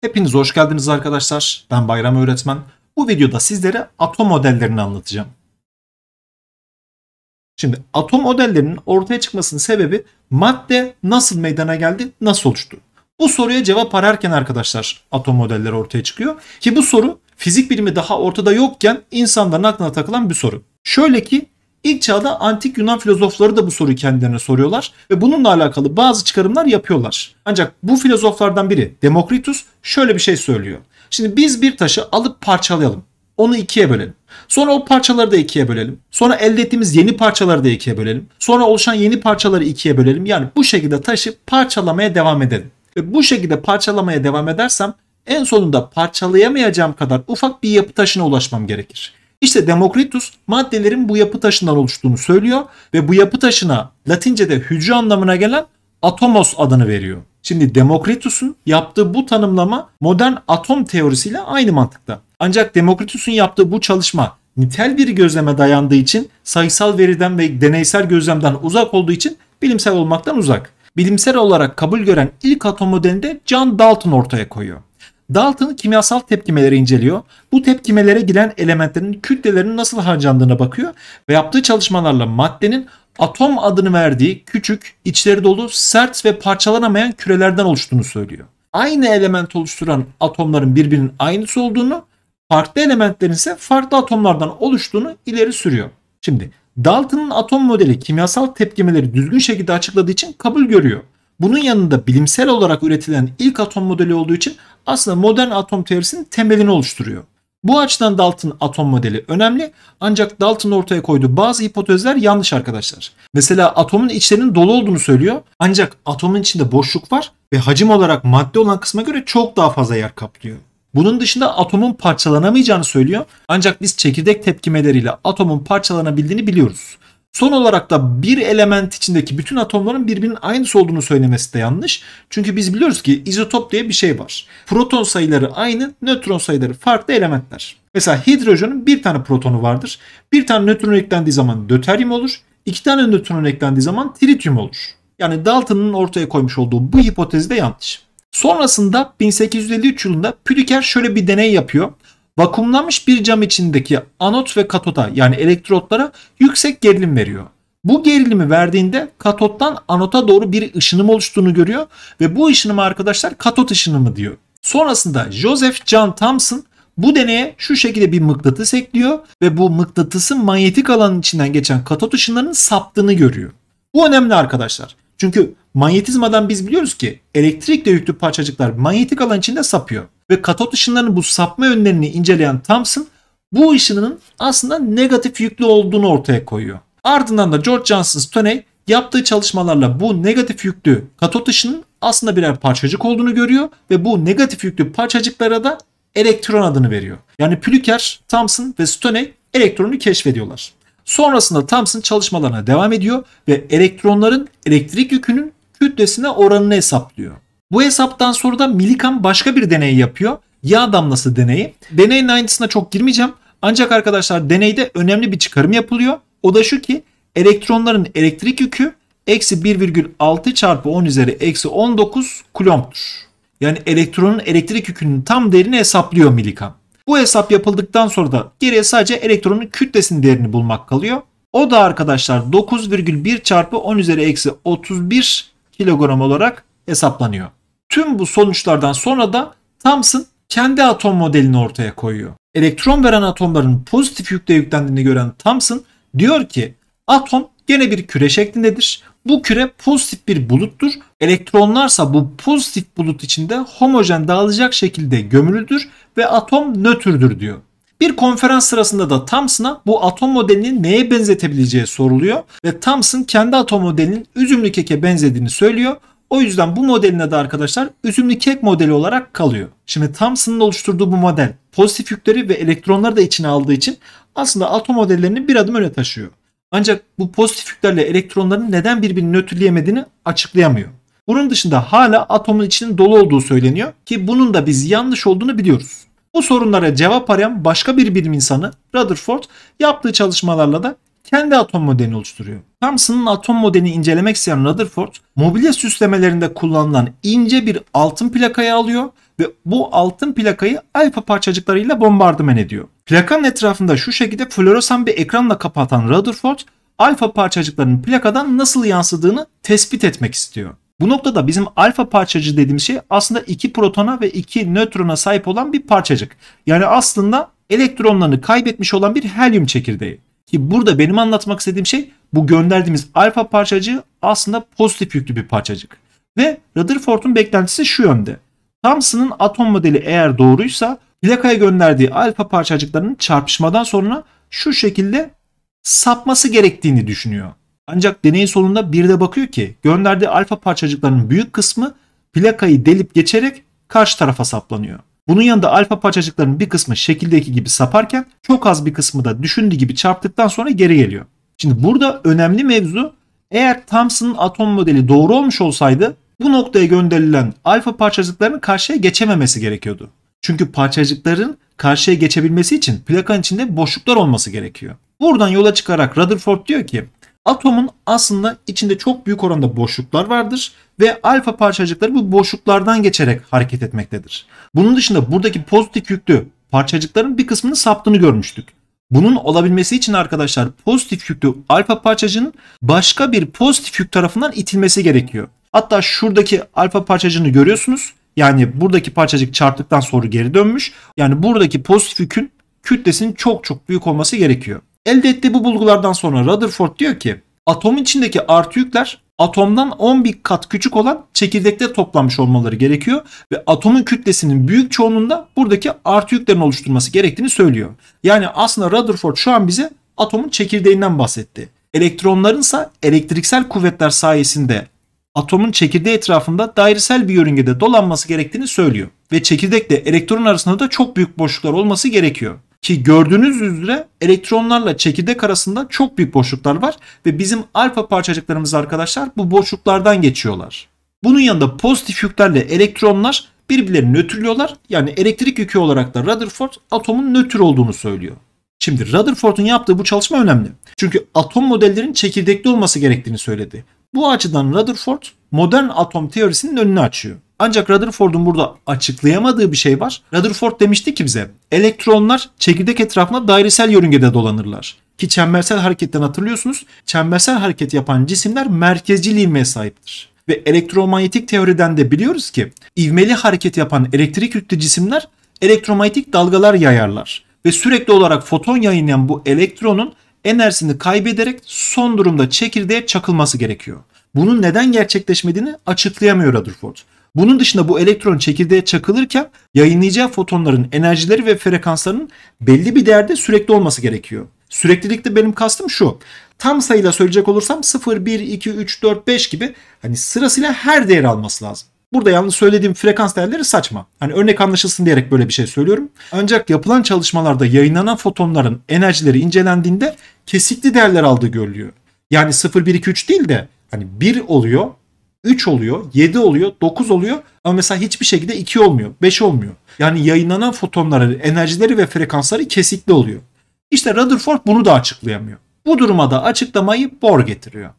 Hepiniz hoş geldiniz arkadaşlar. Ben Bayram Öğretmen. Bu videoda sizlere atom modellerini anlatacağım. Şimdi atom modellerinin ortaya çıkmasının sebebi madde nasıl meydana geldi, nasıl oluştu? Bu soruya cevap ararken arkadaşlar atom modelleri ortaya çıkıyor. Ki bu soru fizik bilimi daha ortada yokken insanların aklına takılan bir soru. Şöyle ki İlk çağda antik Yunan filozofları da bu soruyu kendilerine soruyorlar ve bununla alakalı bazı çıkarımlar yapıyorlar. Ancak bu filozoflardan biri Demokritus şöyle bir şey söylüyor. Şimdi biz bir taşı alıp parçalayalım. Onu ikiye bölelim. Sonra o parçaları da ikiye bölelim. Sonra elde ettiğimiz yeni parçaları da ikiye bölelim. Sonra oluşan yeni parçaları ikiye bölelim. Yani bu şekilde taşı parçalamaya devam edelim. Ve bu şekilde parçalamaya devam edersem en sonunda parçalayamayacağım kadar ufak bir yapı taşına ulaşmam gerekir. İşte Demokritus maddelerin bu yapı taşından oluştuğunu söylüyor ve bu yapı taşına Latince'de hücre anlamına gelen atomos adını veriyor. Şimdi Demokritus'un yaptığı bu tanımlama modern atom teorisiyle aynı mantıkta. Ancak Demokritus'un yaptığı bu çalışma nitel bir gözleme dayandığı için sayısal veriden ve deneysel gözlemden uzak olduğu için bilimsel olmaktan uzak. Bilimsel olarak kabul gören ilk atom modelini de John Dalton ortaya koyuyor. Dalton kimyasal tepkimeleri inceliyor. Bu tepkimelere giren elementlerin kütlelerinin nasıl harcandığına bakıyor ve yaptığı çalışmalarla maddenin atom adını verdiği küçük, içleri dolu, sert ve parçalanamayan kürelerden oluştuğunu söylüyor. Aynı element oluşturan atomların birbirinin aynısı olduğunu, farklı elementlerin ise farklı atomlardan oluştuğunu ileri sürüyor. Şimdi Dalton'ın atom modeli kimyasal tepkimeleri düzgün şekilde açıkladığı için kabul görüyor. Bunun yanında bilimsel olarak üretilen ilk atom modeli olduğu için aslında modern atom teorisinin temelini oluşturuyor. Bu açıdan Dalton atom modeli önemli ancak Dalton ortaya koyduğu bazı hipotezler yanlış arkadaşlar. Mesela atomun içlerinin dolu olduğunu söylüyor ancak atomun içinde boşluk var ve hacim olarak madde olan kısma göre çok daha fazla yer kaplıyor. Bunun dışında atomun parçalanamayacağını söylüyor ancak biz çekirdek tepkimeleriyle atomun parçalanabildiğini biliyoruz. Son olarak da bir element içindeki bütün atomların birbirinin aynısı olduğunu söylemesi de yanlış. Çünkü biz biliyoruz ki izotop diye bir şey var. Proton sayıları aynı, nötron sayıları farklı elementler. Mesela hidrojenin bir tane protonu vardır. Bir tane nötron eklendiği zaman döteryum olur. İki tane nötron eklendiği zaman tritium olur. Yani Dalton'ın ortaya koymuş olduğu bu hipotezi de yanlış. Sonrasında 1853 yılında Püdiker şöyle bir deney yapıyor vakumlanmış bir cam içindeki anot ve katoda yani elektrotlara yüksek gerilim veriyor. Bu gerilimi verdiğinde katottan anota doğru bir ışınım oluştuğunu görüyor ve bu ışınımı arkadaşlar katot ışınımı diyor. Sonrasında Joseph John Thomson bu deneye şu şekilde bir mıknatıs ekliyor ve bu mıknatısın manyetik alanın içinden geçen katot ışınlarının saptığını görüyor. Bu önemli arkadaşlar. Çünkü manyetizmadan biz biliyoruz ki elektrikle yüklü parçacıklar manyetik alan içinde sapıyor ve katot ışınlarının bu sapma yönlerini inceleyen Thompson bu ışının aslında negatif yüklü olduğunu ortaya koyuyor. Ardından da George Johnson Stoney yaptığı çalışmalarla bu negatif yüklü katot ışının aslında birer parçacık olduğunu görüyor ve bu negatif yüklü parçacıklara da elektron adını veriyor. Yani Plüker, Thompson ve Stoney elektronu keşfediyorlar. Sonrasında Thompson çalışmalarına devam ediyor ve elektronların elektrik yükünün kütlesine oranını hesaplıyor. Bu hesaptan sonra da Millikan başka bir deney yapıyor. Yağ damlası deneyi. Deneyin ayrıntısına çok girmeyeceğim. Ancak arkadaşlar deneyde önemli bir çıkarım yapılıyor. O da şu ki elektronların elektrik yükü eksi 1,6 çarpı 10 üzeri eksi 19 kulomptur. Yani elektronun elektrik yükünün tam değerini hesaplıyor Millikan. Bu hesap yapıldıktan sonra da geriye sadece elektronun kütlesinin değerini bulmak kalıyor. O da arkadaşlar 9,1 çarpı 10 üzeri eksi 31 kilogram olarak hesaplanıyor. Tüm bu sonuçlardan sonra da Thomson kendi atom modelini ortaya koyuyor. Elektron veren atomların pozitif yükle yüklendiğini gören Thomson diyor ki atom gene bir küre şeklindedir. Bu küre pozitif bir buluttur. Elektronlarsa bu pozitif bulut içinde homojen dağılacak şekilde gömülüdür ve atom nötrdür diyor. Bir konferans sırasında da Thomson'a bu atom modelini neye benzetebileceği soruluyor ve Thomson kendi atom modelinin üzümlü keke benzediğini söylüyor. O yüzden bu modelin de arkadaşlar üzümlü kek modeli olarak kalıyor. Şimdi Thomson'ın oluşturduğu bu model pozitif yükleri ve elektronları da içine aldığı için aslında atom modellerini bir adım öne taşıyor. Ancak bu pozitif yüklerle elektronların neden birbirini nötrleyemediğini açıklayamıyor. Bunun dışında hala atomun içinin dolu olduğu söyleniyor ki bunun da biz yanlış olduğunu biliyoruz. Bu sorunlara cevap arayan başka bir bilim insanı Rutherford yaptığı çalışmalarla da kendi atom modelini oluşturuyor. Thomson'un atom modelini incelemek isteyen Rutherford, mobilya süslemelerinde kullanılan ince bir altın plakayı alıyor ve bu altın plakayı alfa parçacıklarıyla bombardıman ediyor. Plakanın etrafında şu şekilde floresan bir ekranla kapatan Rutherford, alfa parçacıklarının plakadan nasıl yansıdığını tespit etmek istiyor. Bu noktada bizim alfa parçacı dediğimiz şey aslında iki protona ve iki nötrona sahip olan bir parçacık. Yani aslında elektronlarını kaybetmiş olan bir helyum çekirdeği. Ki burada benim anlatmak istediğim şey bu gönderdiğimiz alfa parçacığı aslında pozitif yüklü bir parçacık. Ve Rutherford'un beklentisi şu yönde. Thomson'un atom modeli eğer doğruysa plakaya gönderdiği alfa parçacıklarının çarpışmadan sonra şu şekilde sapması gerektiğini düşünüyor. Ancak deney sonunda bir de bakıyor ki gönderdiği alfa parçacıklarının büyük kısmı plakayı delip geçerek karşı tarafa saplanıyor. Bunun yanında alfa parçacıkların bir kısmı şekildeki gibi saparken çok az bir kısmı da düşündüğü gibi çarptıktan sonra geri geliyor. Şimdi burada önemli mevzu eğer Thomson'un atom modeli doğru olmuş olsaydı bu noktaya gönderilen alfa parçacıkların karşıya geçememesi gerekiyordu. Çünkü parçacıkların karşıya geçebilmesi için plakan içinde boşluklar olması gerekiyor. Buradan yola çıkarak Rutherford diyor ki atomun aslında içinde çok büyük oranda boşluklar vardır ve alfa parçacıkları bu boşluklardan geçerek hareket etmektedir. Bunun dışında buradaki pozitif yüklü parçacıkların bir kısmının saptığını görmüştük. Bunun olabilmesi için arkadaşlar pozitif yüklü alfa parçacığın başka bir pozitif yük tarafından itilmesi gerekiyor. Hatta şuradaki alfa parçacığını görüyorsunuz. Yani buradaki parçacık çarptıktan sonra geri dönmüş. Yani buradaki pozitif yükün kütlesinin çok çok büyük olması gerekiyor. Elde ettiği bu bulgulardan sonra Rutherford diyor ki atom içindeki artı yükler atomdan 11 kat küçük olan çekirdekte toplanmış olmaları gerekiyor ve atomun kütlesinin büyük çoğunluğunda buradaki artı yüklerin oluşturması gerektiğini söylüyor. Yani aslında Rutherford şu an bize atomun çekirdeğinden bahsetti. Elektronların ise elektriksel kuvvetler sayesinde atomun çekirdeği etrafında dairesel bir yörüngede dolanması gerektiğini söylüyor ve çekirdekle elektron arasında da çok büyük boşluklar olması gerekiyor. Ki gördüğünüz üzere elektronlarla çekirdek arasında çok büyük boşluklar var ve bizim alfa parçacıklarımız arkadaşlar bu boşluklardan geçiyorlar. Bunun yanında pozitif yüklerle elektronlar birbirlerini nötrlüyorlar. Yani elektrik yükü olarak da Rutherford atomun nötr olduğunu söylüyor. Şimdi Rutherford'un yaptığı bu çalışma önemli. Çünkü atom modellerin çekirdekli olması gerektiğini söyledi. Bu açıdan Rutherford modern atom teorisinin önünü açıyor. Ancak Rutherford'un burada açıklayamadığı bir şey var. Rutherford demişti ki bize elektronlar çekirdek etrafında dairesel yörüngede dolanırlar. Ki çembersel hareketten hatırlıyorsunuz çembersel hareket yapan cisimler merkezcil ivmeye sahiptir. Ve elektromanyetik teoriden de biliyoruz ki ivmeli hareket yapan elektrik yüklü cisimler elektromanyetik dalgalar yayarlar. Ve sürekli olarak foton yayınlayan bu elektronun enerjisini kaybederek son durumda çekirdeğe çakılması gerekiyor. Bunun neden gerçekleşmediğini açıklayamıyor Rutherford. Bunun dışında bu elektron çekirdeğe çakılırken yayınlayacağı fotonların enerjileri ve frekanslarının belli bir değerde sürekli olması gerekiyor. Süreklilikte benim kastım şu. Tam sayıyla söyleyecek olursam 0, 1, 2, 3, 4, 5 gibi hani sırasıyla her değer alması lazım. Burada yalnız söylediğim frekans değerleri saçma. Hani örnek anlaşılsın diyerek böyle bir şey söylüyorum. Ancak yapılan çalışmalarda yayınlanan fotonların enerjileri incelendiğinde kesikli değerler aldığı görülüyor. Yani 0, 1, 2, 3 değil de hani 1 oluyor, 3 oluyor, 7 oluyor, 9 oluyor ama mesela hiçbir şekilde 2 olmuyor, 5 olmuyor. Yani yayınlanan fotonların enerjileri ve frekansları kesikli oluyor. İşte Rutherford bunu da açıklayamıyor. Bu duruma da açıklamayı Bohr getiriyor.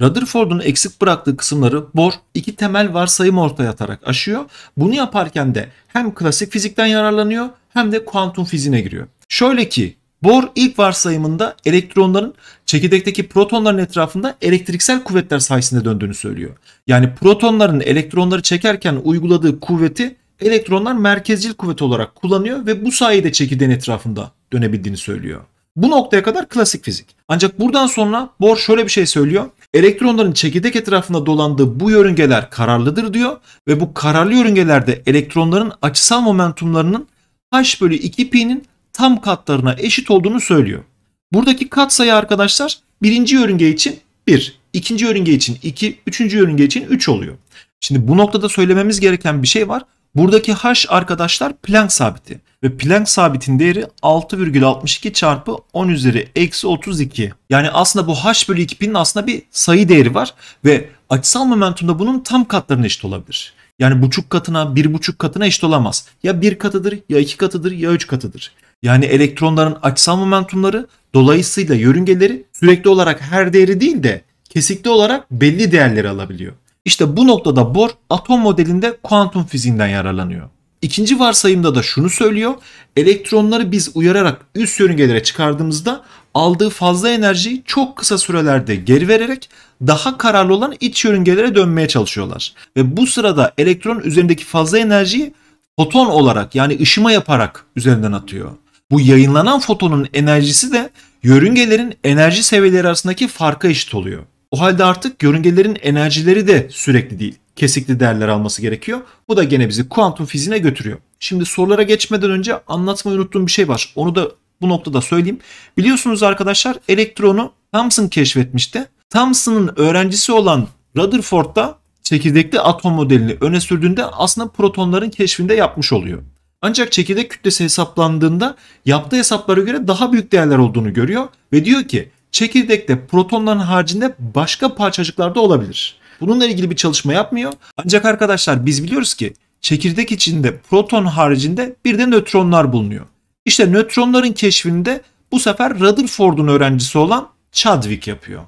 Rutherford'un eksik bıraktığı kısımları Bohr iki temel varsayım ortaya atarak aşıyor. Bunu yaparken de hem klasik fizikten yararlanıyor hem de kuantum fiziğine giriyor. Şöyle ki Bohr ilk varsayımında elektronların çekirdekteki protonların etrafında elektriksel kuvvetler sayesinde döndüğünü söylüyor. Yani protonların elektronları çekerken uyguladığı kuvveti elektronlar merkezcil kuvvet olarak kullanıyor ve bu sayede çekirdeğin etrafında dönebildiğini söylüyor. Bu noktaya kadar klasik fizik. Ancak buradan sonra Bohr şöyle bir şey söylüyor. Elektronların çekirdek etrafında dolandığı bu yörüngeler kararlıdır diyor ve bu kararlı yörüngelerde elektronların açısal momentumlarının h bölü 2 pi'nin tam katlarına eşit olduğunu söylüyor. Buradaki kat sayı arkadaşlar birinci yörünge için 1, ikinci yörünge için 2, üçüncü yörünge için 3 oluyor. Şimdi bu noktada söylememiz gereken bir şey var. Buradaki h arkadaşlar Planck sabiti ve Planck sabitin değeri 6,62 çarpı 10 üzeri eksi 32. Yani aslında bu h bölü 2 pinin aslında bir sayı değeri var ve açısal momentumda bunun tam katlarına eşit olabilir. Yani buçuk katına, bir buçuk katına eşit olamaz. Ya bir katıdır, ya iki katıdır, ya üç katıdır yani elektronların açısal momentumları dolayısıyla yörüngeleri sürekli olarak her değeri değil de kesikli olarak belli değerleri alabiliyor. İşte bu noktada Bohr atom modelinde kuantum fiziğinden yararlanıyor. İkinci varsayımda da şunu söylüyor. Elektronları biz uyararak üst yörüngelere çıkardığımızda aldığı fazla enerjiyi çok kısa sürelerde geri vererek daha kararlı olan iç yörüngelere dönmeye çalışıyorlar. Ve bu sırada elektron üzerindeki fazla enerjiyi foton olarak yani ışıma yaparak üzerinden atıyor. Bu yayınlanan fotonun enerjisi de yörüngelerin enerji seviyeleri arasındaki farka eşit oluyor. O halde artık yörüngelerin enerjileri de sürekli değil, kesikli değerler alması gerekiyor. Bu da gene bizi kuantum fiziğine götürüyor. Şimdi sorulara geçmeden önce anlatmayı unuttuğum bir şey var. Onu da bu noktada söyleyeyim. Biliyorsunuz arkadaşlar elektronu Thomson keşfetmişti. Thomson'ın öğrencisi olan Rutherford da çekirdekli atom modelini öne sürdüğünde aslında protonların keşfinde yapmış oluyor. Ancak çekirdek kütlesi hesaplandığında yaptığı hesaplara göre daha büyük değerler olduğunu görüyor ve diyor ki çekirdekte protonların haricinde başka parçacıklar da olabilir. Bununla ilgili bir çalışma yapmıyor. Ancak arkadaşlar biz biliyoruz ki çekirdek içinde proton haricinde bir de nötronlar bulunuyor. İşte nötronların keşfinde bu sefer Rutherford'un öğrencisi olan Chadwick yapıyor.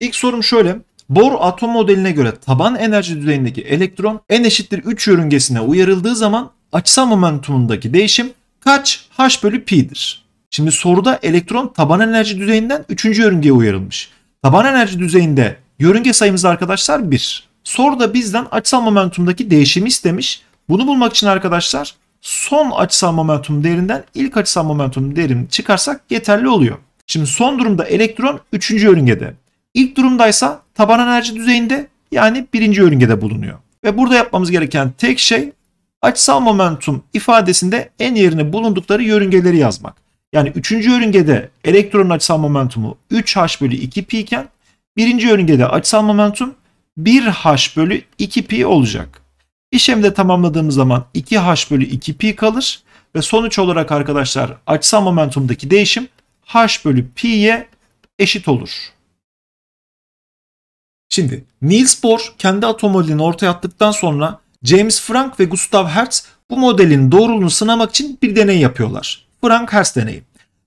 İlk sorum şöyle. Bohr atom modeline göre taban enerji düzeyindeki elektron en eşittir 3 yörüngesine uyarıldığı zaman açısal momentumundaki değişim kaç h bölü pi'dir. Şimdi soruda elektron taban enerji düzeyinden 3. yörüngeye uyarılmış. Taban enerji düzeyinde yörünge sayımız arkadaşlar 1. Soruda bizden açısal momentumdaki değişimi istemiş. Bunu bulmak için arkadaşlar son açısal momentum değerinden ilk açısal momentum değerini çıkarsak yeterli oluyor. Şimdi son durumda elektron 3. yörüngede. İlk durumdaysa taban enerji düzeyinde yani birinci yörüngede bulunuyor. Ve burada yapmamız gereken tek şey açısal momentum ifadesinde en yerine bulundukları yörüngeleri yazmak. Yani üçüncü yörüngede elektronun açısal momentumu 3h bölü 2pi iken birinci yörüngede açısal momentum 1h bölü 2pi olacak. İşlemi de tamamladığımız zaman 2h bölü 2pi kalır ve sonuç olarak arkadaşlar açısal momentumdaki değişim h bölü pi'ye eşit olur. Şimdi Niels Bohr kendi atom modelini ortaya attıktan sonra James Frank ve Gustav Hertz bu modelin doğruluğunu sınamak için bir deney yapıyorlar. frank hertz deneyi.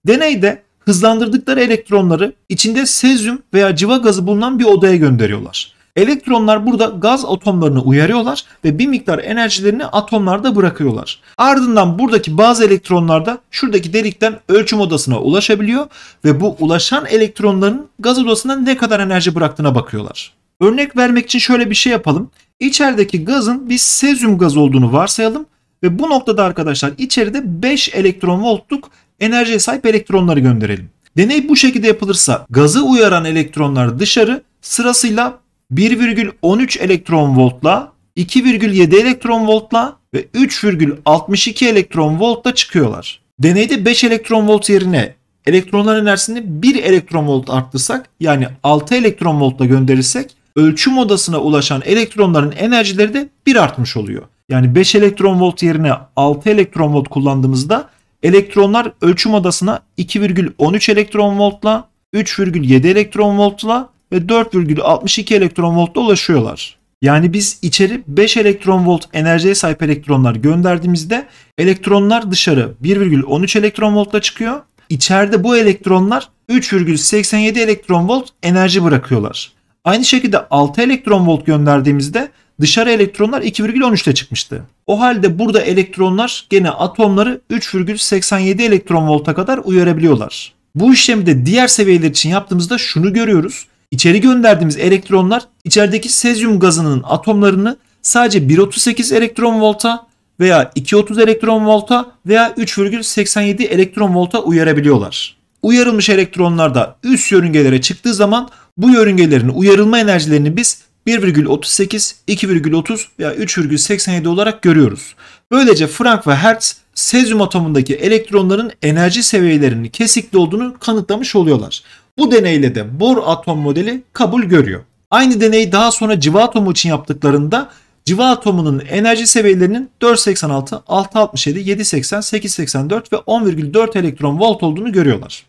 Deneyde hızlandırdıkları elektronları içinde sezyum veya civa gazı bulunan bir odaya gönderiyorlar. Elektronlar burada gaz atomlarını uyarıyorlar ve bir miktar enerjilerini atomlarda bırakıyorlar. Ardından buradaki bazı elektronlar da şuradaki delikten ölçüm odasına ulaşabiliyor ve bu ulaşan elektronların gaz odasına ne kadar enerji bıraktığına bakıyorlar. Örnek vermek için şöyle bir şey yapalım. İçerideki gazın bir sezyum gaz olduğunu varsayalım ve bu noktada arkadaşlar içeride 5 elektron voltluk enerjiye sahip elektronları gönderelim. Deney bu şekilde yapılırsa gazı uyaran elektronlar dışarı sırasıyla 1,13 elektron voltla, 2,7 elektron voltla ve 3,62 elektron voltla çıkıyorlar. Deneyde 5 elektron volt yerine elektronların enerjisini 1 elektron volt arttırsak yani 6 elektron voltla gönderirsek ölçüm odasına ulaşan elektronların enerjileri de 1 artmış oluyor. Yani 5 elektron volt yerine 6 elektron volt kullandığımızda elektronlar ölçüm odasına 2,13 elektron voltla, 3,7 elektron voltla ve 4,62 elektron voltla ulaşıyorlar. Yani biz içeri 5 elektron volt enerjiye sahip elektronlar gönderdiğimizde elektronlar dışarı 1,13 elektron voltla çıkıyor. İçeride bu elektronlar 3,87 elektron volt enerji bırakıyorlar. Aynı şekilde 6 elektron volt gönderdiğimizde dışarı elektronlar 2.13'te çıkmıştı. O halde burada elektronlar gene atomları 3,87 elektron volta kadar uyarabiliyorlar. Bu işlemi de diğer seviyeler için yaptığımızda şunu görüyoruz. İçeri gönderdiğimiz elektronlar içerideki sezyum gazının atomlarını sadece 1.38 elektron volta veya 2.30 elektron volta veya 3.87 elektron volta uyarabiliyorlar. Uyarılmış elektronlar da üst yörüngelere çıktığı zaman bu yörüngelerin uyarılma enerjilerini biz 1,38, 2,30 veya 3,87 olarak görüyoruz. Böylece Frank ve Hertz sezyum atomundaki elektronların enerji seviyelerinin kesikli olduğunu kanıtlamış oluyorlar. Bu deneyle de Bohr atom modeli kabul görüyor. Aynı deneyi daha sonra civa atomu için yaptıklarında civa atomunun enerji seviyelerinin 486, 667, 780, 884 ve 10,4 elektron volt olduğunu görüyorlar.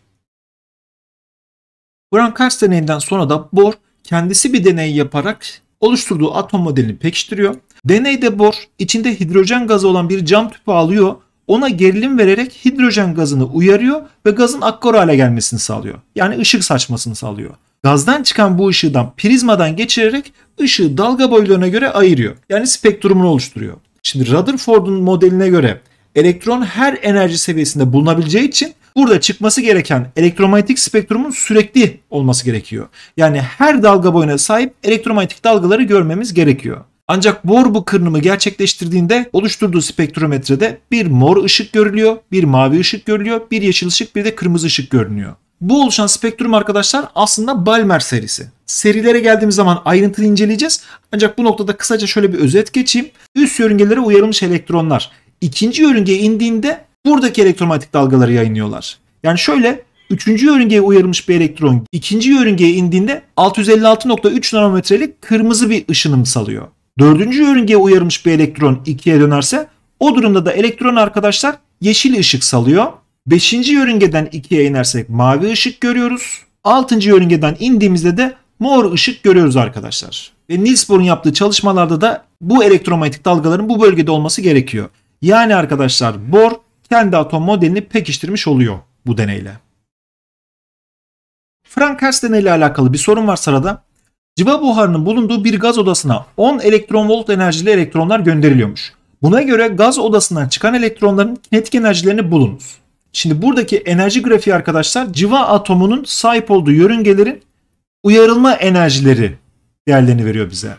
Brancards deneyinden sonra da Bohr kendisi bir deney yaparak oluşturduğu atom modelini pekiştiriyor. Deneyde Bohr içinde hidrojen gazı olan bir cam tüpü alıyor ona gerilim vererek hidrojen gazını uyarıyor ve gazın akkor hale gelmesini sağlıyor. Yani ışık saçmasını sağlıyor. Gazdan çıkan bu ışıdan prizmadan geçirerek ışığı dalga boylarına göre ayırıyor. Yani spektrumunu oluşturuyor. Şimdi Rutherford'un modeline göre elektron her enerji seviyesinde bulunabileceği için burada çıkması gereken elektromanyetik spektrumun sürekli olması gerekiyor. Yani her dalga boyuna sahip elektromanyetik dalgaları görmemiz gerekiyor. Ancak Bohr bu kırınımı gerçekleştirdiğinde oluşturduğu spektrometrede bir mor ışık görülüyor, bir mavi ışık görülüyor, bir yeşil ışık bir de kırmızı ışık görünüyor. Bu oluşan spektrum arkadaşlar aslında Balmer serisi. Serilere geldiğimiz zaman ayrıntılı inceleyeceğiz. Ancak bu noktada kısaca şöyle bir özet geçeyim. Üst yörüngelere uyarılmış elektronlar ikinci yörüngeye indiğinde buradaki elektromanyetik dalgaları yayınlıyorlar. Yani şöyle üçüncü yörüngeye uyarılmış bir elektron ikinci yörüngeye indiğinde 656.3 nanometrelik kırmızı bir ışınım salıyor. Dördüncü yörüngeye uyarmış bir elektron ikiye dönerse o durumda da elektron arkadaşlar yeşil ışık salıyor. Beşinci yörüngeden ikiye inersek mavi ışık görüyoruz. Altıncı yörüngeden indiğimizde de mor ışık görüyoruz arkadaşlar. Ve Niels Bohr'un yaptığı çalışmalarda da bu elektromanyetik dalgaların bu bölgede olması gerekiyor. Yani arkadaşlar Bohr kendi atom modelini pekiştirmiş oluyor bu deneyle. Frank Hertz deneyle alakalı bir sorun var sırada. Civa buharının bulunduğu bir gaz odasına 10 elektron volt enerjili elektronlar gönderiliyormuş. Buna göre gaz odasından çıkan elektronların kinetik enerjilerini bulunuz. Şimdi buradaki enerji grafiği arkadaşlar civa atomunun sahip olduğu yörüngelerin uyarılma enerjileri değerlerini veriyor bize.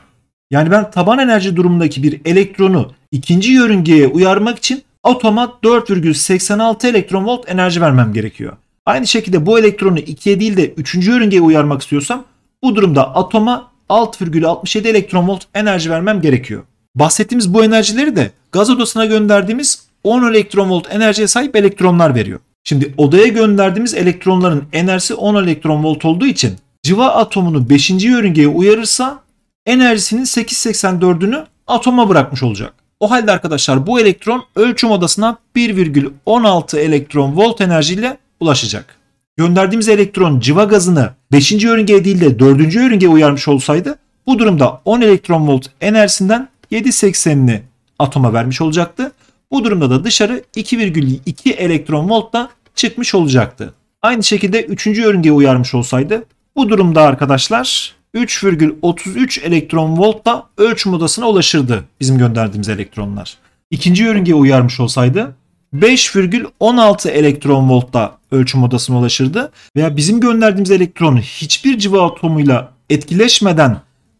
Yani ben taban enerji durumundaki bir elektronu ikinci yörüngeye uyarmak için atoma 4,86 elektron volt enerji vermem gerekiyor. Aynı şekilde bu elektronu 2'ye değil de 3. yörüngeye uyarmak istiyorsam bu durumda atoma 6,67 elektron volt enerji vermem gerekiyor. Bahsettiğimiz bu enerjileri de gaz odasına gönderdiğimiz 10 elektron volt enerjiye sahip elektronlar veriyor. Şimdi odaya gönderdiğimiz elektronların enerjisi 10 elektron volt olduğu için civa atomunu 5. yörüngeye uyarırsa enerjisinin 8.84'ünü atoma bırakmış olacak. O halde arkadaşlar bu elektron ölçüm odasına 1,16 elektron volt enerjiyle ulaşacak gönderdiğimiz elektron civa gazını 5. yörüngeye değil de 4. yörüngeye uyarmış olsaydı bu durumda 10 elektron volt enerjisinden 7.80'ini atoma vermiş olacaktı. Bu durumda da dışarı 2,2 elektron voltla çıkmış olacaktı. Aynı şekilde 3. yörüngeye uyarmış olsaydı bu durumda arkadaşlar 3,33 elektron voltla ölçüm odasına ulaşırdı bizim gönderdiğimiz elektronlar. İkinci yörüngeye uyarmış olsaydı 5,16 elektron voltta ölçüm odasına ulaşırdı. Veya bizim gönderdiğimiz elektron hiçbir civa atomuyla etkileşmeden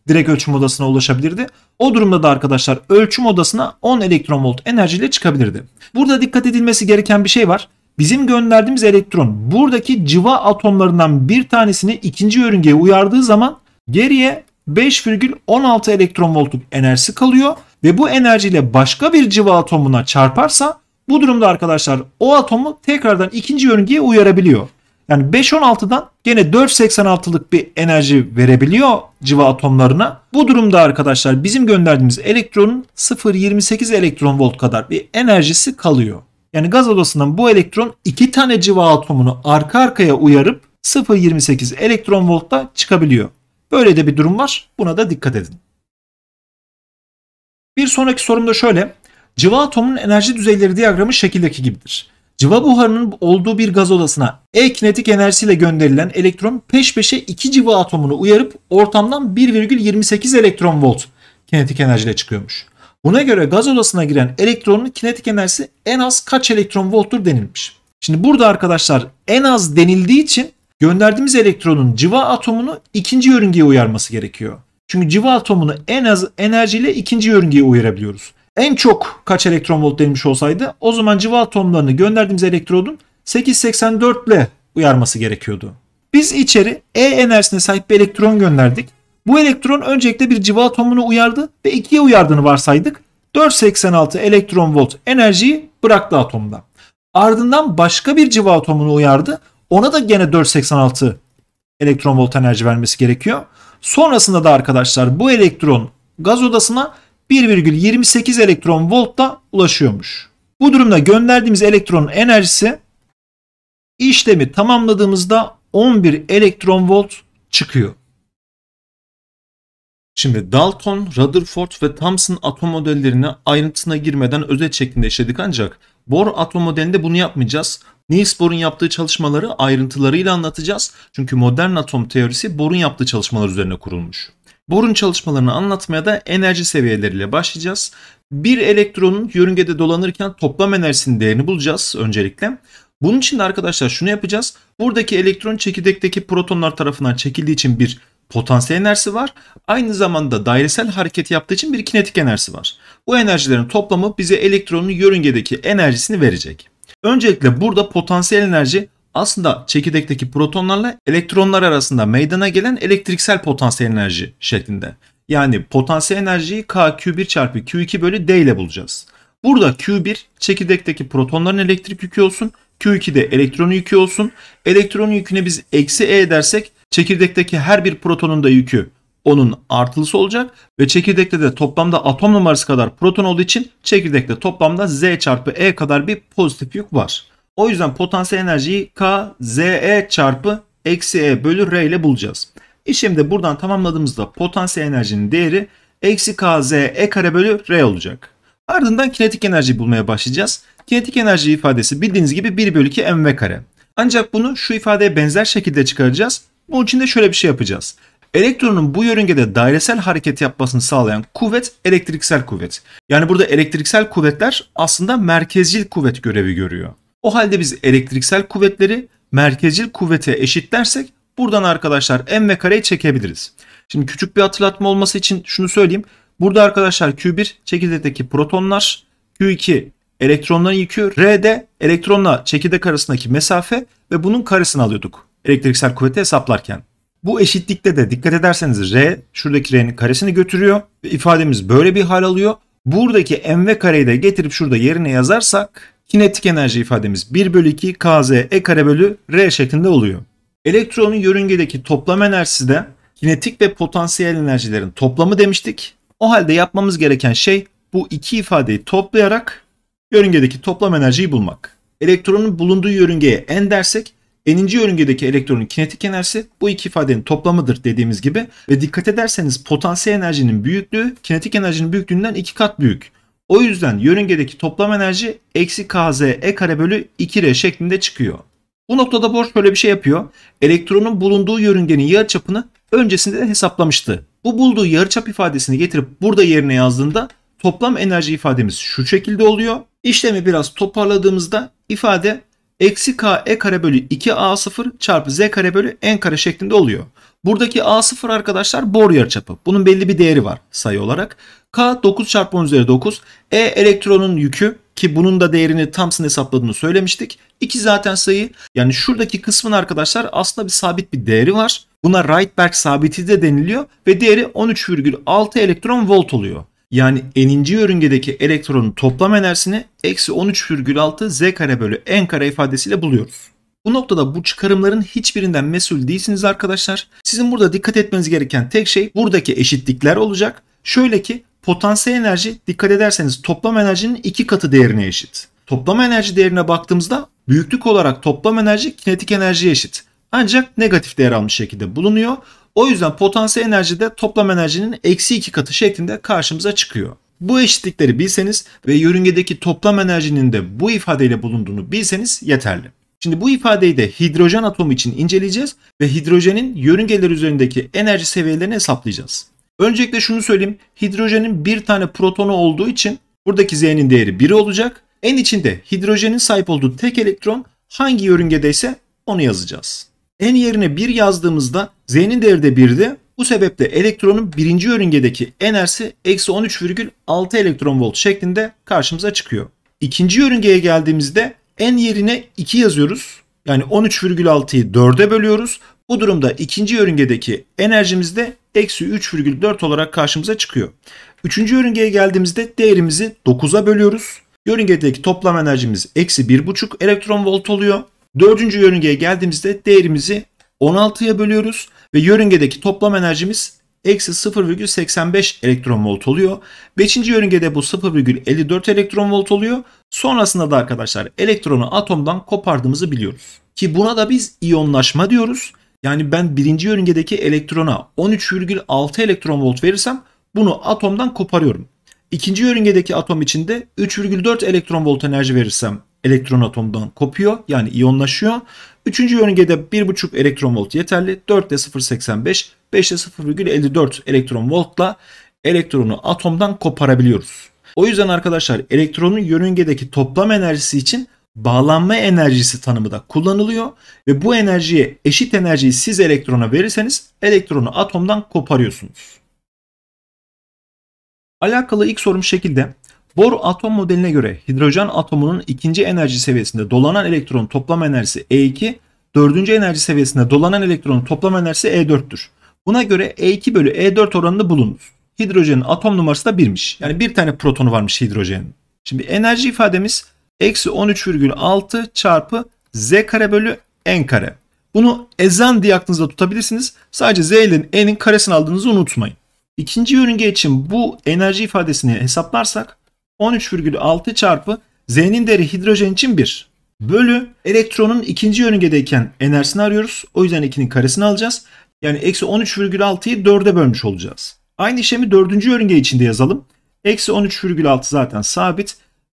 direkt ölçüm odasına ulaşabilirdi. O durumda da arkadaşlar ölçüm odasına 10 elektron volt enerjiyle çıkabilirdi. Burada dikkat edilmesi gereken bir şey var. Bizim gönderdiğimiz elektron buradaki civa atomlarından bir tanesini ikinci yörüngeye uyardığı zaman geriye 5,16 elektron voltluk enerjisi kalıyor ve bu enerjiyle başka bir civa atomuna çarparsa bu durumda arkadaşlar o atomu tekrardan ikinci yörüngeye uyarabiliyor. Yani 5-16'dan gene 4 4.86'lık bir enerji verebiliyor civa atomlarına. Bu durumda arkadaşlar bizim gönderdiğimiz elektronun 0-28 elektron volt kadar bir enerjisi kalıyor. Yani gaz odasından bu elektron iki tane civa atomunu arka arkaya uyarıp 0-28 elektron voltta çıkabiliyor. Böyle de bir durum var. Buna da dikkat edin. Bir sonraki sorumda şöyle. Cıva atomunun enerji düzeyleri diyagramı şekildeki gibidir. Cıva buharının olduğu bir gaz odasına e-kinetik enerjisiyle gönderilen elektron peş peşe iki cıva atomunu uyarıp ortamdan 1,28 elektron volt kinetik enerjiyle çıkıyormuş. Buna göre gaz odasına giren elektronun kinetik enerjisi en az kaç elektron volttur denilmiş. Şimdi burada arkadaşlar en az denildiği için gönderdiğimiz elektronun cıva atomunu ikinci yörüngeye uyarması gerekiyor. Çünkü cıva atomunu en az enerjiyle ikinci yörüngeye uyarabiliyoruz en çok kaç elektron volt denilmiş olsaydı o zaman cıva atomlarını gönderdiğimiz elektrodun 884 ile uyarması gerekiyordu. Biz içeri E enerjisine sahip bir elektron gönderdik. Bu elektron öncelikle bir cıva atomunu uyardı ve 2'ye uyardığını varsaydık. 486 elektron volt enerjiyi bıraktı atomda. Ardından başka bir cıva atomunu uyardı. Ona da gene 486 elektron volt enerji vermesi gerekiyor. Sonrasında da arkadaşlar bu elektron gaz odasına 1,28 elektron voltta ulaşıyormuş. Bu durumda gönderdiğimiz elektronun enerjisi işlemi tamamladığımızda 11 elektron volt çıkıyor. Şimdi Dalton, Rutherford ve Thomson atom modellerini ayrıntısına girmeden özet şeklinde işledik ancak Bohr atom modelinde bunu yapmayacağız. Niels Bohr'un yaptığı çalışmaları ayrıntılarıyla anlatacağız. Çünkü modern atom teorisi Bohr'un yaptığı çalışmalar üzerine kurulmuş. Borun çalışmalarını anlatmaya da enerji seviyeleriyle başlayacağız. Bir elektronun yörüngede dolanırken toplam enerjisinin değerini bulacağız öncelikle. Bunun için de arkadaşlar şunu yapacağız. Buradaki elektron çekirdekteki protonlar tarafından çekildiği için bir potansiyel enerjisi var. Aynı zamanda dairesel hareket yaptığı için bir kinetik enerjisi var. Bu enerjilerin toplamı bize elektronun yörüngedeki enerjisini verecek. Öncelikle burada potansiyel enerji aslında çekirdekteki protonlarla elektronlar arasında meydana gelen elektriksel potansiyel enerji şeklinde. Yani potansiyel enerjiyi KQ1 çarpı Q2 bölü D ile bulacağız. Burada Q1 çekirdekteki protonların elektrik yükü olsun. Q2 de elektron yükü olsun. Elektron yüküne biz eksi E dersek çekirdekteki her bir protonun da yükü onun artılısı olacak ve çekirdekte de toplamda atom numarası kadar proton olduğu için çekirdekte toplamda Z çarpı E kadar bir pozitif yük var. O yüzden potansiyel enerjiyi KZE çarpı eksi E bölü R ile bulacağız. İşlemde buradan tamamladığımızda potansiyel enerjinin değeri eksi KZE kare bölü R olacak. Ardından kinetik enerjiyi bulmaya başlayacağız. Kinetik enerji ifadesi bildiğiniz gibi 1 bölü 2 mv kare. Ancak bunu şu ifadeye benzer şekilde çıkaracağız. Bunun için de şöyle bir şey yapacağız. Elektronun bu yörüngede dairesel hareket yapmasını sağlayan kuvvet elektriksel kuvvet. Yani burada elektriksel kuvvetler aslında merkezcil kuvvet görevi görüyor. O halde biz elektriksel kuvvetleri merkezcil kuvvete eşitlersek buradan arkadaşlar m ve kareyi çekebiliriz. Şimdi küçük bir hatırlatma olması için şunu söyleyeyim. Burada arkadaşlar Q1 çekirdekteki protonlar, Q2 elektronların yükü, R de elektronla çekirdek arasındaki mesafe ve bunun karesini alıyorduk elektriksel kuvveti hesaplarken. Bu eşitlikte de dikkat ederseniz R şuradaki R'nin karesini götürüyor ve ifademiz böyle bir hal alıyor. Buradaki m ve kareyi de getirip şurada yerine yazarsak kinetik enerji ifademiz 1 bölü 2 kz e kare bölü r şeklinde oluyor. Elektronun yörüngedeki toplam enerjisi de kinetik ve potansiyel enerjilerin toplamı demiştik. O halde yapmamız gereken şey bu iki ifadeyi toplayarak yörüngedeki toplam enerjiyi bulmak. Elektronun bulunduğu yörüngeye n dersek ninci yörüngedeki elektronun kinetik enerjisi bu iki ifadenin toplamıdır dediğimiz gibi ve dikkat ederseniz potansiyel enerjinin büyüklüğü kinetik enerjinin büyüklüğünden iki kat büyük. O yüzden yörüngedeki toplam enerji eksi kz e kare bölü 2r şeklinde çıkıyor. Bu noktada Bohr şöyle bir şey yapıyor. Elektronun bulunduğu yörüngenin yarıçapını öncesinde de hesaplamıştı. Bu bulduğu yarıçap ifadesini getirip burada yerine yazdığında toplam enerji ifademiz şu şekilde oluyor. İşlemi biraz toparladığımızda ifade eksi k e kare bölü 2a0 çarpı z kare bölü n kare şeklinde oluyor. Buradaki A0 arkadaşlar bor yarıçapı. Bunun belli bir değeri var sayı olarak. K 9 çarpı 10 üzeri 9. E elektronun yükü ki bunun da değerini Thomson hesapladığını söylemiştik. 2 zaten sayı. Yani şuradaki kısmın arkadaşlar aslında bir sabit bir değeri var. Buna Rydberg sabiti de deniliyor ve değeri 13,6 elektron volt oluyor. Yani eninci yörüngedeki elektronun toplam enerjisini eksi 13,6 z kare bölü n kare ifadesiyle buluyoruz. Bu noktada bu çıkarımların hiçbirinden mesul değilsiniz arkadaşlar. Sizin burada dikkat etmeniz gereken tek şey buradaki eşitlikler olacak. Şöyle ki potansiyel enerji dikkat ederseniz toplam enerjinin iki katı değerine eşit. Toplam enerji değerine baktığımızda büyüklük olarak toplam enerji kinetik enerjiye eşit. Ancak negatif değer almış şekilde bulunuyor. O yüzden potansiyel enerji de toplam enerjinin eksi iki katı şeklinde karşımıza çıkıyor. Bu eşitlikleri bilseniz ve yörüngedeki toplam enerjinin de bu ifadeyle bulunduğunu bilseniz yeterli. Şimdi bu ifadeyi de hidrojen atomu için inceleyeceğiz ve hidrojenin yörüngeler üzerindeki enerji seviyelerini hesaplayacağız. Öncelikle şunu söyleyeyim. Hidrojenin bir tane protonu olduğu için buradaki Z'nin değeri 1 olacak. En içinde hidrojenin sahip olduğu tek elektron hangi yörüngedeyse onu yazacağız. En yerine 1 yazdığımızda Z'nin değeri de 1'di. Bu sebeple elektronun birinci yörüngedeki enerjisi eksi 13,6 elektron volt şeklinde karşımıza çıkıyor. İkinci yörüngeye geldiğimizde en yerine 2 yazıyoruz. Yani 13,6'yı 4'e bölüyoruz. Bu durumda ikinci yörüngedeki enerjimiz de eksi 3,4 olarak karşımıza çıkıyor. Üçüncü yörüngeye geldiğimizde değerimizi 9'a bölüyoruz. Yörüngedeki toplam enerjimiz eksi 1,5 elektron volt oluyor. Dördüncü yörüngeye geldiğimizde değerimizi 16'ya bölüyoruz ve yörüngedeki toplam enerjimiz eksi 0,85 elektron volt oluyor. 5. yörüngede bu 0,54 elektron volt oluyor. Sonrasında da arkadaşlar elektronu atomdan kopardığımızı biliyoruz. Ki buna da biz iyonlaşma diyoruz. Yani ben birinci yörüngedeki elektrona 13,6 elektron volt verirsem bunu atomdan koparıyorum. İkinci yörüngedeki atom içinde 3,4 elektron volt enerji verirsem elektron atomdan kopuyor yani iyonlaşıyor. Üçüncü yörüngede 1,5 elektron volt yeterli. 4 ile 0,85, 5 ile 0,54 elektron voltla elektronu atomdan koparabiliyoruz. O yüzden arkadaşlar elektronun yörüngedeki toplam enerjisi için bağlanma enerjisi tanımı da kullanılıyor ve bu enerjiye eşit enerjiyi siz elektrona verirseniz elektronu atomdan koparıyorsunuz. Alakalı ilk sorum şekilde Bohr atom modeline göre hidrojen atomunun ikinci enerji seviyesinde dolanan elektronun toplam enerjisi E2, dördüncü enerji seviyesinde dolanan elektronun toplam enerjisi E4'tür. Buna göre E2 bölü E4 oranını bulunuz. Hidrojenin atom numarası da 1'miş. Yani bir tane protonu varmış hidrojenin. Şimdi enerji ifademiz eksi 13,6 çarpı z kare bölü n kare. Bunu ezen diye aklınızda tutabilirsiniz. Sadece z ile n'in karesini aldığınızı unutmayın. İkinci yörünge için bu enerji ifadesini hesaplarsak 13,6 çarpı Z'nin değeri hidrojen için 1 bölü elektronun ikinci yörüngedeyken enerjisini arıyoruz. O yüzden 2'nin karesini alacağız. Yani eksi 13,6'yı 4'e bölmüş olacağız. Aynı işlemi dördüncü yörünge içinde yazalım. Eksi 13,6 zaten sabit.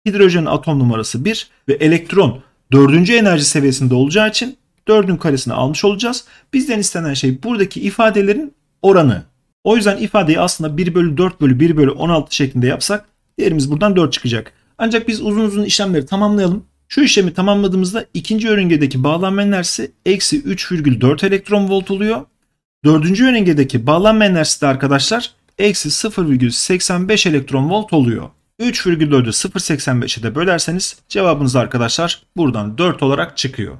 Hidrojenin atom numarası 1 ve elektron dördüncü enerji seviyesinde olacağı için 4'ün karesini almış olacağız. Bizden istenen şey buradaki ifadelerin oranı. O yüzden ifadeyi aslında 1 bölü 4 bölü 1 bölü 16 şeklinde yapsak Değerimiz buradan 4 çıkacak. Ancak biz uzun uzun işlemleri tamamlayalım. Şu işlemi tamamladığımızda ikinci yörüngedeki bağlanma enerjisi eksi 3,4 elektron volt oluyor. Dördüncü yörüngedeki bağlanma enerjisi de arkadaşlar eksi 0,85 elektron volt oluyor. 3,4'ü 0,85'e de bölerseniz cevabınız arkadaşlar buradan 4 olarak çıkıyor.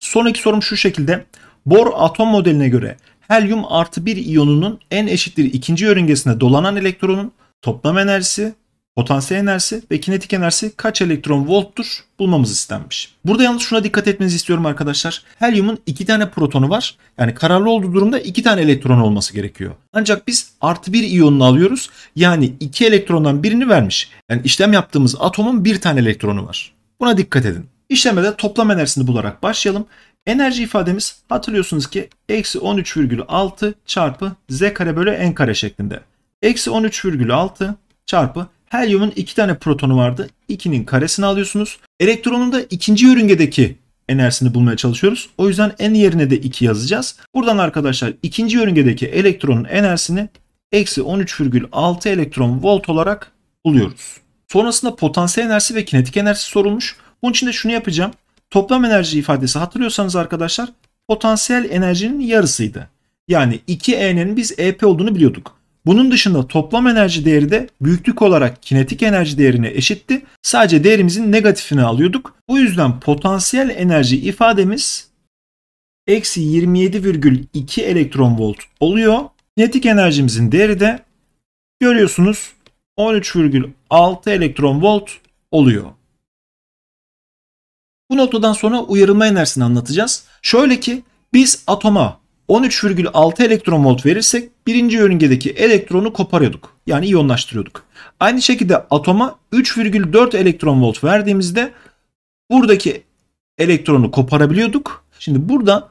Sonraki sorum şu şekilde. Bor atom modeline göre helyum artı bir iyonunun en eşittir ikinci yörüngesinde dolanan elektronun toplam enerjisi, potansiyel enerjisi ve kinetik enerjisi kaç elektron volttur bulmamız istenmiş. Burada yalnız şuna dikkat etmenizi istiyorum arkadaşlar. Helyumun iki tane protonu var. Yani kararlı olduğu durumda iki tane elektron olması gerekiyor. Ancak biz artı bir iyonunu alıyoruz. Yani iki elektrondan birini vermiş. Yani işlem yaptığımız atomun bir tane elektronu var. Buna dikkat edin. İşleme toplam enerjisini bularak başlayalım. Enerji ifademiz hatırlıyorsunuz ki eksi 13,6 çarpı z kare bölü n kare şeklinde. Eksi 13,6 çarpı helyumun 2 tane protonu vardı. 2'nin karesini alıyorsunuz. Elektronun da ikinci yörüngedeki enerjisini bulmaya çalışıyoruz. O yüzden n yerine de 2 yazacağız. Buradan arkadaşlar ikinci yörüngedeki elektronun enerjisini eksi 13,6 elektron volt olarak buluyoruz. Sonrasında potansiyel enerjisi ve kinetik enerjisi sorulmuş. Bunun için de şunu yapacağım. Toplam enerji ifadesi hatırlıyorsanız arkadaşlar potansiyel enerjinin yarısıydı. Yani 2E'nin biz EP olduğunu biliyorduk. Bunun dışında toplam enerji değeri de büyüklük olarak kinetik enerji değerine eşitti. Sadece değerimizin negatifini alıyorduk. Bu yüzden potansiyel enerji ifademiz eksi 27,2 elektron volt oluyor. Kinetik enerjimizin değeri de görüyorsunuz 13,6 elektron volt oluyor. Bu noktadan sonra uyarılma enerjisini anlatacağız. Şöyle ki biz atoma 13,6 elektron volt verirsek birinci yörüngedeki elektronu koparıyorduk. Yani iyonlaştırıyorduk. Aynı şekilde atoma 3,4 elektron volt verdiğimizde buradaki elektronu koparabiliyorduk. Şimdi burada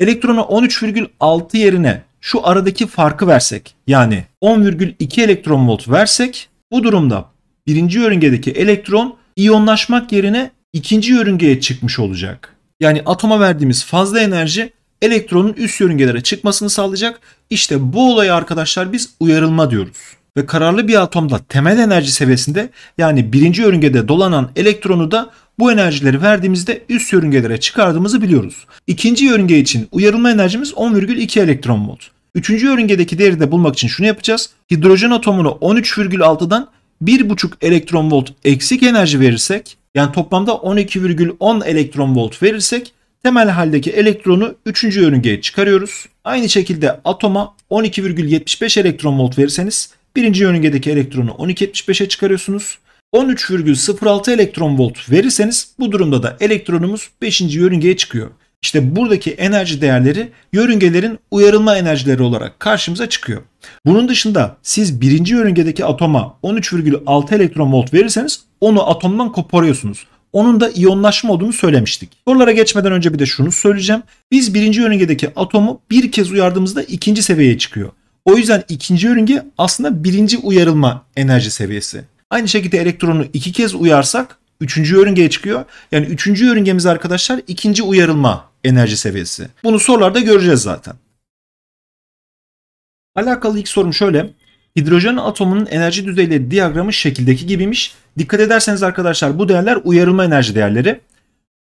elektrona 13,6 yerine şu aradaki farkı versek yani 10,2 elektron volt versek bu durumda birinci yörüngedeki elektron iyonlaşmak yerine ikinci yörüngeye çıkmış olacak. Yani atoma verdiğimiz fazla enerji elektronun üst yörüngelere çıkmasını sağlayacak. İşte bu olayı arkadaşlar biz uyarılma diyoruz. Ve kararlı bir atomda temel enerji seviyesinde yani birinci yörüngede dolanan elektronu da bu enerjileri verdiğimizde üst yörüngelere çıkardığımızı biliyoruz. İkinci yörünge için uyarılma enerjimiz 10,2 elektron volt. Üçüncü yörüngedeki değeri de bulmak için şunu yapacağız. Hidrojen atomunu 13,6'dan 1,5 elektron volt eksik enerji verirsek yani toplamda 12,10 elektron volt verirsek temel haldeki elektronu 3. yörüngeye çıkarıyoruz. Aynı şekilde atoma 12,75 elektron volt verirseniz 1. yörüngedeki elektronu 12,75'e çıkarıyorsunuz. 13,06 elektron volt verirseniz bu durumda da elektronumuz 5. yörüngeye çıkıyor. İşte buradaki enerji değerleri yörüngelerin uyarılma enerjileri olarak karşımıza çıkıyor. Bunun dışında siz birinci yörüngedeki atoma 13,6 elektron volt verirseniz onu atomdan koparıyorsunuz. Onun da iyonlaşma olduğunu söylemiştik. Sorulara geçmeden önce bir de şunu söyleyeceğim. Biz birinci yörüngedeki atomu bir kez uyardığımızda ikinci seviyeye çıkıyor. O yüzden ikinci yörünge aslında birinci uyarılma enerji seviyesi. Aynı şekilde elektronu iki kez uyarsak Üçüncü yörüngeye çıkıyor. Yani üçüncü yörüngemiz arkadaşlar ikinci uyarılma enerji seviyesi. Bunu sorularda göreceğiz zaten. Alakalı ilk sorum şöyle. Hidrojen atomunun enerji düzeyleri diyagramı şekildeki gibiymiş. Dikkat ederseniz arkadaşlar bu değerler uyarılma enerji değerleri.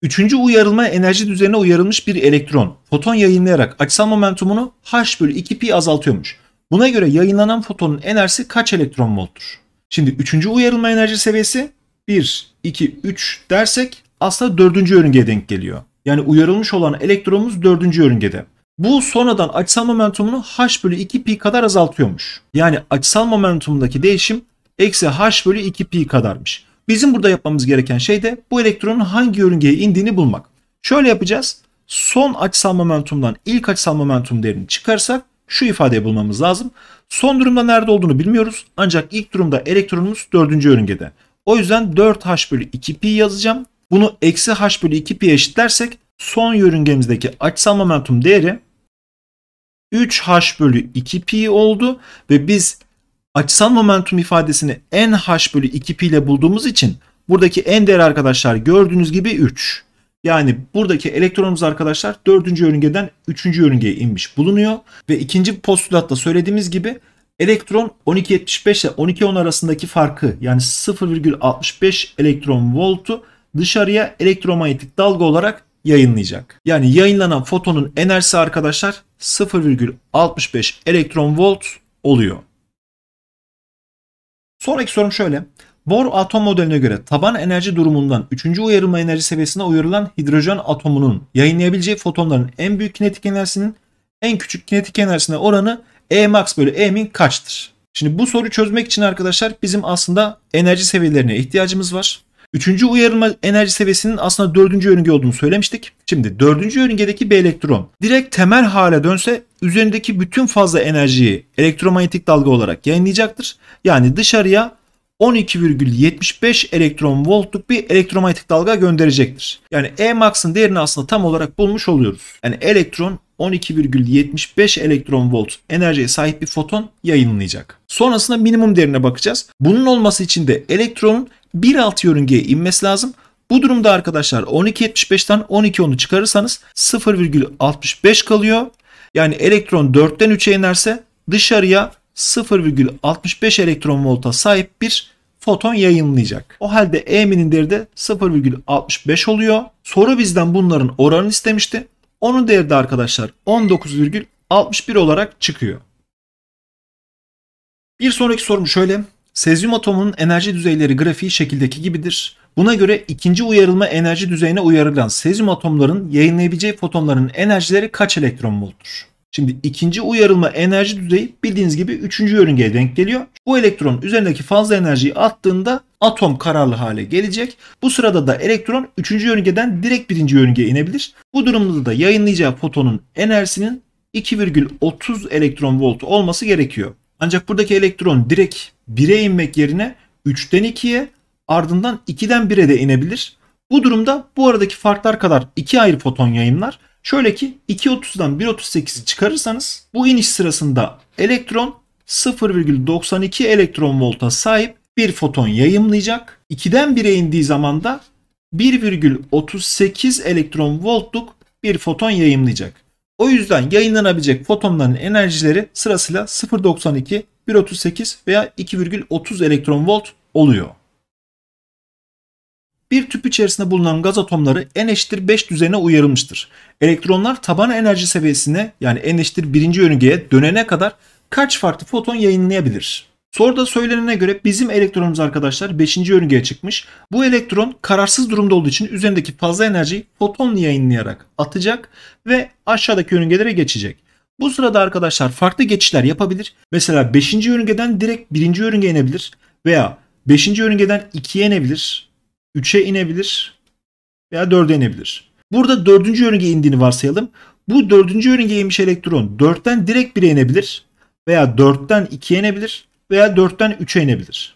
Üçüncü uyarılma enerji düzeyine uyarılmış bir elektron foton yayınlayarak açısal momentumunu h bölü 2 pi azaltıyormuş. Buna göre yayınlanan fotonun enerjisi kaç elektron volttur? Şimdi üçüncü uyarılma enerji seviyesi 1, 2, 3 dersek aslında dördüncü yörüngeye denk geliyor. Yani uyarılmış olan elektronumuz dördüncü yörüngede. Bu sonradan açısal momentumunu h bölü 2 pi kadar azaltıyormuş. Yani açısal momentumdaki değişim eksi h bölü 2 pi kadarmış. Bizim burada yapmamız gereken şey de bu elektronun hangi yörüngeye indiğini bulmak. Şöyle yapacağız. Son açısal momentumdan ilk açısal momentum değerini çıkarsak şu ifadeyi bulmamız lazım. Son durumda nerede olduğunu bilmiyoruz ancak ilk durumda elektronumuz dördüncü yörüngede. O yüzden 4h bölü 2pi yazacağım. Bunu eksi h bölü 2pi'ye eşitlersek son yörüngemizdeki açısal momentum değeri 3h bölü 2pi oldu ve biz açısal momentum ifadesini n h bölü 2pi ile bulduğumuz için buradaki n değer arkadaşlar gördüğünüz gibi 3. Yani buradaki elektronumuz arkadaşlar 4. yörüngeden 3. yörüngeye inmiş bulunuyor ve ikinci postulatta söylediğimiz gibi Elektron 12.75 ile 12.10 arasındaki farkı yani 0,65 elektron voltu dışarıya elektromanyetik dalga olarak yayınlayacak. Yani yayınlanan fotonun enerjisi arkadaşlar 0,65 elektron volt oluyor. Sonraki sorum şöyle. Bohr atom modeline göre taban enerji durumundan 3. uyarılma enerji seviyesine uyarılan hidrojen atomunun yayınlayabileceği fotonların en büyük kinetik enerjisinin en küçük kinetik enerjisine oranı e max bölü E min kaçtır? Şimdi bu soruyu çözmek için arkadaşlar bizim aslında enerji seviyelerine ihtiyacımız var. Üçüncü uyarılma enerji seviyesinin aslında dördüncü yörünge olduğunu söylemiştik. Şimdi dördüncü yörüngedeki bir elektron direkt temel hale dönse üzerindeki bütün fazla enerjiyi elektromanyetik dalga olarak yayınlayacaktır. Yani dışarıya 12,75 elektron voltluk bir elektromanyetik dalga gönderecektir. Yani E max'ın değerini aslında tam olarak bulmuş oluyoruz. Yani elektron 12,75 elektron volt enerjiye sahip bir foton yayınlayacak. Sonrasında minimum değerine bakacağız. Bunun olması için de elektronun 1.6 yörüngeye inmesi lazım. Bu durumda arkadaşlar 12.75'ten 12.10'u çıkarırsanız 0,65 kalıyor. Yani elektron 4'ten 3'e inerse dışarıya 0,65 elektron volta sahip bir foton yayınlayacak. O halde E'minin değeri de 0,65 oluyor. Soru bizden bunların oranını istemişti. Onun değeri de arkadaşlar 19,61 olarak çıkıyor. Bir sonraki sorum şöyle. Sezyum atomunun enerji düzeyleri grafiği şekildeki gibidir. Buna göre ikinci uyarılma enerji düzeyine uyarılan sezyum atomların yayınlayabileceği fotonların enerjileri kaç elektron volttur? Şimdi ikinci uyarılma enerji düzeyi bildiğiniz gibi üçüncü yörüngeye denk geliyor. Bu elektron üzerindeki fazla enerjiyi attığında atom kararlı hale gelecek. Bu sırada da elektron 3. yörüngeden direkt 1. yörüngeye inebilir. Bu durumda da yayınlayacağı fotonun enerjisinin 2,30 elektron voltu olması gerekiyor. Ancak buradaki elektron direkt 1'e inmek yerine 3'ten 2'ye ardından 2'den 1'e de inebilir. Bu durumda bu aradaki farklar kadar iki ayrı foton yayınlar. Şöyle ki 2.30'dan 1.38'i çıkarırsanız bu iniş sırasında elektron 0,92 elektron volta sahip bir foton yayımlayacak. 2'den 1'e indiği zaman da 1,38 elektron voltluk bir foton yayımlayacak. O yüzden yayınlanabilecek fotonların enerjileri sırasıyla 0.92, 1.38 veya 2,30 elektron volt oluyor. Bir tüp içerisinde bulunan gaz atomları n eşittir 5 düzeyine uyarılmıştır. Elektronlar taban enerji seviyesine yani n eşittir 1. yörüngeye dönene kadar kaç farklı foton yayınlayabilir? Soruda söylenene göre bizim elektronumuz arkadaşlar 5. yörüngeye çıkmış. Bu elektron kararsız durumda olduğu için üzerindeki fazla enerjiyi foton yayınlayarak atacak ve aşağıdaki yörüngelere geçecek. Bu sırada arkadaşlar farklı geçişler yapabilir. Mesela 5. yörüngeden direkt 1. yörüngeye inebilir veya 5. yörüngeden 2'ye inebilir, 3'e inebilir veya 4'e inebilir. Burada 4. yörüngeye indiğini varsayalım. Bu 4. yörüngeye inmiş elektron 4'ten direkt 1'e inebilir veya 4'ten 2'ye inebilir veya 4'ten 3'e inebilir.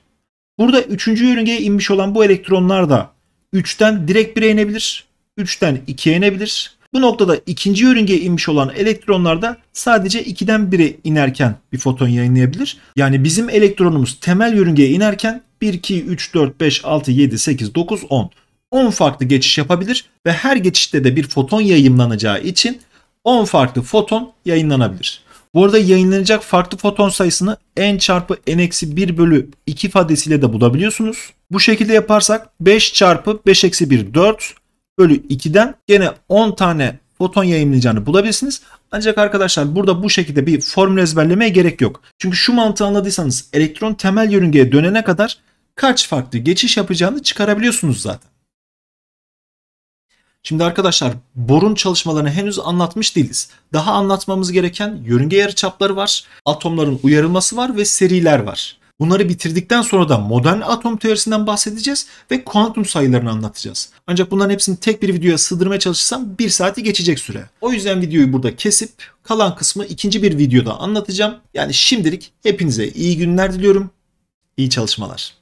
Burada 3. yörüngeye inmiş olan bu elektronlar da 3'ten direkt 1'e inebilir, 3'ten 2'ye inebilir. Bu noktada ikinci yörüngeye inmiş olan elektronlar da sadece 2'den 1'e inerken bir foton yayınlayabilir. Yani bizim elektronumuz temel yörüngeye inerken 1, 2, 3, 4, 5, 6, 7, 8, 9, 10. 10 farklı geçiş yapabilir ve her geçişte de bir foton yayınlanacağı için 10 farklı foton yayınlanabilir. Bu arada yayınlanacak farklı foton sayısını n çarpı n-1 eksi bölü 2 ifadesiyle de bulabiliyorsunuz. Bu şekilde yaparsak 5 çarpı 5 eksi 1 4 bölü 2'den gene 10 tane foton yayınlayacağını bulabilirsiniz. Ancak arkadaşlar burada bu şekilde bir formül ezberlemeye gerek yok. Çünkü şu mantığı anladıysanız elektron temel yörüngeye dönene kadar kaç farklı geçiş yapacağını çıkarabiliyorsunuz zaten. Şimdi arkadaşlar borun çalışmalarını henüz anlatmış değiliz. Daha anlatmamız gereken yörünge yarıçapları var, atomların uyarılması var ve seriler var. Bunları bitirdikten sonra da modern atom teorisinden bahsedeceğiz ve kuantum sayılarını anlatacağız. Ancak bunların hepsini tek bir videoya sığdırmaya çalışırsam bir saati geçecek süre. O yüzden videoyu burada kesip kalan kısmı ikinci bir videoda anlatacağım. Yani şimdilik hepinize iyi günler diliyorum. İyi çalışmalar.